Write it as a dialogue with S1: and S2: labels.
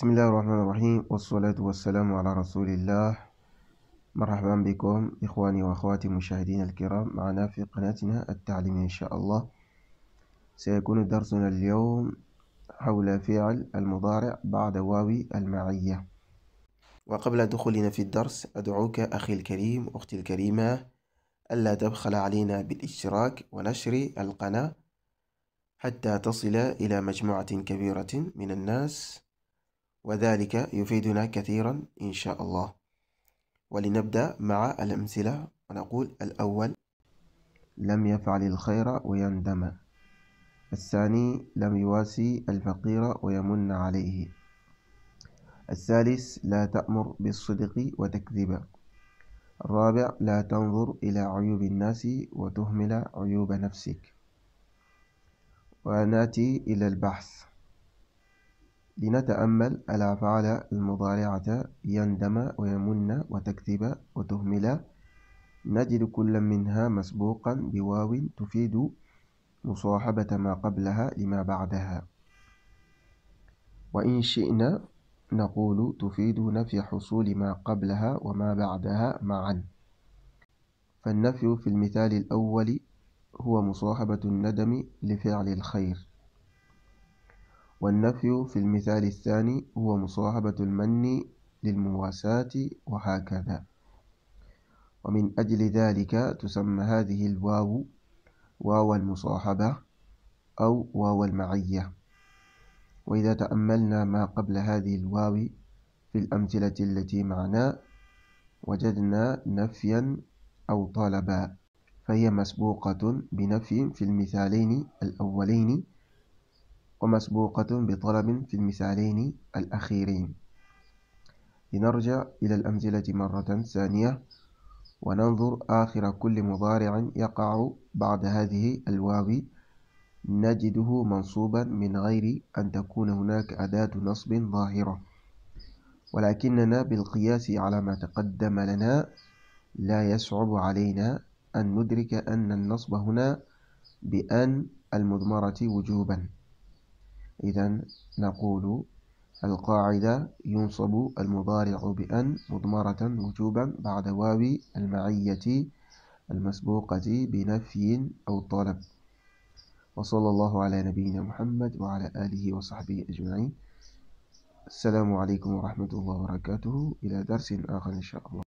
S1: بسم الله الرحمن الرحيم والصلاة والسلام على رسول الله مرحبا بكم إخواني وأخواتي مشاهدين الكرام معنا في قناتنا التعليمية إن شاء الله سيكون درسنا اليوم حول فعل المضارع بعد واو المعية وقبل دخولنا في الدرس أدعوك أخي الكريم أختي الكريمة ألا تبخل علينا بالاشتراك ونشر القناة حتى تصل إلى مجموعة كبيرة من الناس وذلك يفيدنا كثيرا إن شاء الله ولنبدأ مع الأمثلة ونقول الأول لم يفعل الخير ويندم الثاني لم يواسي الفقير ويمن عليه الثالث لا تأمر بالصدق وتكذب الرابع لا تنظر إلى عيوب الناس وتهمل عيوب نفسك وناتي إلى البحث لنتأمل ألا فعل المضارعة يندم ويمن وتكذب وتهمل نجد كل منها مسبوقا بواو تفيد مصاحبة ما قبلها لما بعدها وإن شئنا نقول تفيد نفي حصول ما قبلها وما بعدها معا فالنفي في المثال الأول هو مصاحبة الندم لفعل الخير وَالنَّفْيُ في المثال الثاني هو مصاحبة المن للمواساة وهكذا ومن أجل ذلك تسمى هذه الواو واو المصاحبة أو واو المعية وإذا تأملنا ما قبل هذه الواو في الأمثلة التي معنا وجدنا نفيا أو طلبا فهي مسبوقة بنفي في المثالين الأولين ومسبوقة بطلب في المثالين الأخيرين لنرجع إلى الأمثلة مرة ثانية وننظر آخر كل مضارع يقع بعد هذه الواو نجده منصوبا من غير أن تكون هناك أداة نصب ظاهرة ولكننا بالقياس على ما تقدم لنا لا يصعب علينا أن ندرك أن النصب هنا بأن المضمرة وجوبا إذا نقول القاعدة ينصب المضارع بأن مضمرة وجوبا بعد واو المعية المسبوقة بنفي أو طلب وصلى الله على نبينا محمد وعلى آله وصحبه أجمعين السلام عليكم ورحمة الله وبركاته إلى درس آخر إن شاء الله